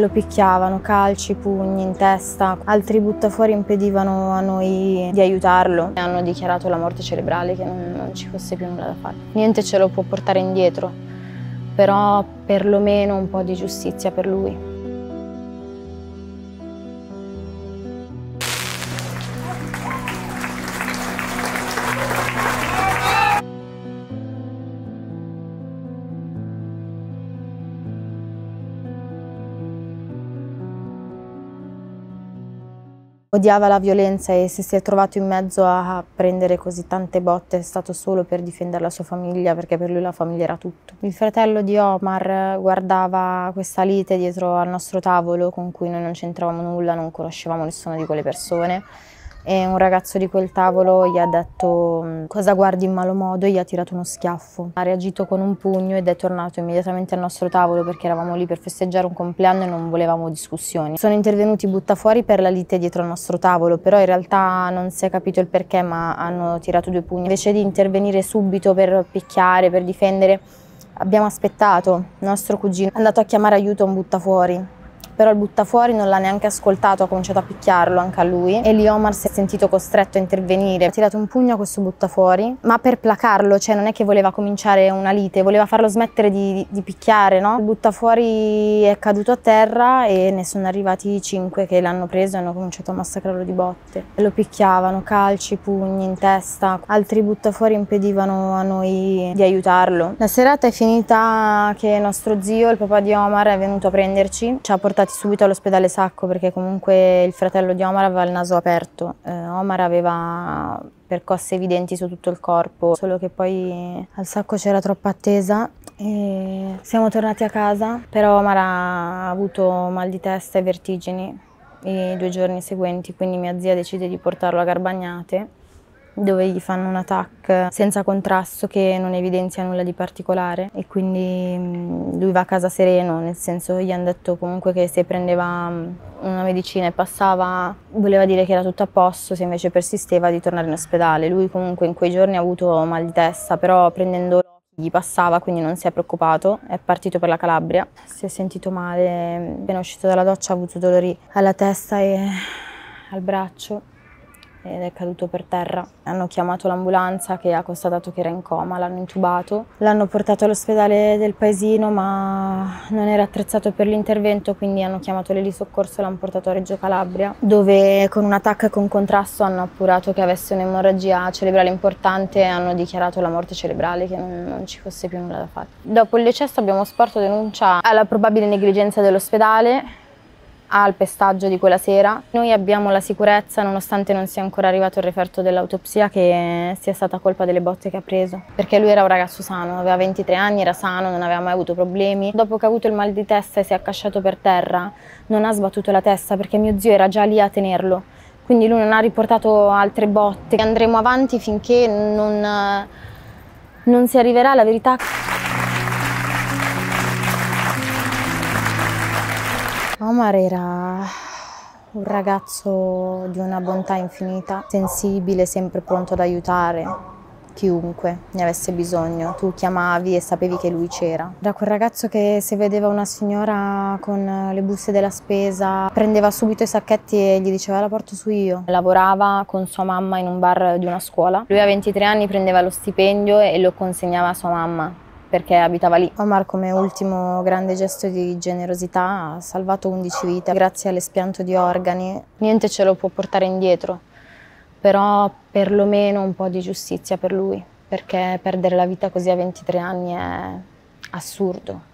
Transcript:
Lo picchiavano, calci, pugni in testa, altri buttafuori impedivano a noi di aiutarlo. e Hanno dichiarato la morte cerebrale, che non, non ci fosse più nulla da fare. Niente ce lo può portare indietro, però perlomeno un po' di giustizia per lui. Odiava la violenza e se si è trovato in mezzo a prendere così tante botte è stato solo per difendere la sua famiglia perché per lui la famiglia era tutto. Il fratello di Omar guardava questa lite dietro al nostro tavolo con cui noi non c'entravamo nulla, non conoscevamo nessuna di quelle persone e un ragazzo di quel tavolo gli ha detto mm, cosa guardi in malo modo e gli ha tirato uno schiaffo. Ha reagito con un pugno ed è tornato immediatamente al nostro tavolo perché eravamo lì per festeggiare un compleanno e non volevamo discussioni. Sono intervenuti buttafuori per la lite dietro al nostro tavolo, però in realtà non si è capito il perché ma hanno tirato due pugni. Invece di intervenire subito per picchiare, per difendere, abbiamo aspettato. Il nostro cugino è andato a chiamare aiuto a un buttafuori però il buttafuori non l'ha neanche ascoltato, ha cominciato a picchiarlo anche a lui e lì Omar si è sentito costretto a intervenire, ha tirato un pugno a questo buttafuori, ma per placarlo, cioè non è che voleva cominciare una lite, voleva farlo smettere di, di, di picchiare, no? Il buttafuori è caduto a terra e ne sono arrivati cinque che l'hanno preso e hanno cominciato a massacrarlo di botte. E lo picchiavano, calci, pugni in testa, altri buttafuori impedivano a noi di aiutarlo. La serata è finita che nostro zio, il papà di Omar, è venuto a prenderci, ci ha portato portati subito all'ospedale Sacco perché comunque il fratello di Omar aveva il naso aperto. Eh, Omar aveva percosse evidenti su tutto il corpo, solo che poi al Sacco c'era troppa attesa e siamo tornati a casa, però Omar ha avuto mal di testa e vertigini i due giorni seguenti, quindi mia zia decide di portarlo a Garbagnate dove gli fanno un attack senza contrasto che non evidenzia nulla di particolare e quindi mm, lui va a casa sereno, nel senso gli hanno detto comunque che se prendeva mm, una medicina e passava voleva dire che era tutto a posto, se invece persisteva di tornare in ospedale. Lui comunque in quei giorni ha avuto mal di testa, però prendendo gli passava, quindi non si è preoccupato, è partito per la Calabria, si è sentito male, appena uscito dalla doccia ha avuto dolori alla testa e al braccio ed è caduto per terra. Hanno chiamato l'ambulanza che ha constatato che era in coma, l'hanno intubato, l'hanno portato all'ospedale del paesino ma non era attrezzato per l'intervento quindi hanno chiamato soccorso e l'hanno portato a Reggio Calabria dove con un attacco e con contrasto hanno appurato che avesse un'emorragia cerebrale importante e hanno dichiarato la morte cerebrale che non, non ci fosse più nulla da fare. Dopo il decesso abbiamo sporto denuncia alla probabile negligenza dell'ospedale al pestaggio di quella sera. Noi abbiamo la sicurezza, nonostante non sia ancora arrivato il referto dell'autopsia, che sia stata colpa delle botte che ha preso, perché lui era un ragazzo sano, aveva 23 anni, era sano, non aveva mai avuto problemi. Dopo che ha avuto il mal di testa e si è accasciato per terra, non ha sbattuto la testa perché mio zio era già lì a tenerlo. Quindi lui non ha riportato altre botte. Andremo avanti finché non, non si arriverà alla verità. Omar era un ragazzo di una bontà infinita, sensibile, sempre pronto ad aiutare chiunque ne avesse bisogno. Tu chiamavi e sapevi che lui c'era. Da quel ragazzo che se vedeva una signora con le buste della spesa, prendeva subito i sacchetti e gli diceva la porto su io. Lavorava con sua mamma in un bar di una scuola. Lui a 23 anni prendeva lo stipendio e lo consegnava a sua mamma perché abitava lì. Omar come ultimo grande gesto di generosità ha salvato 11 vite grazie all'espianto di organi. Niente ce lo può portare indietro, però perlomeno un po' di giustizia per lui, perché perdere la vita così a 23 anni è assurdo.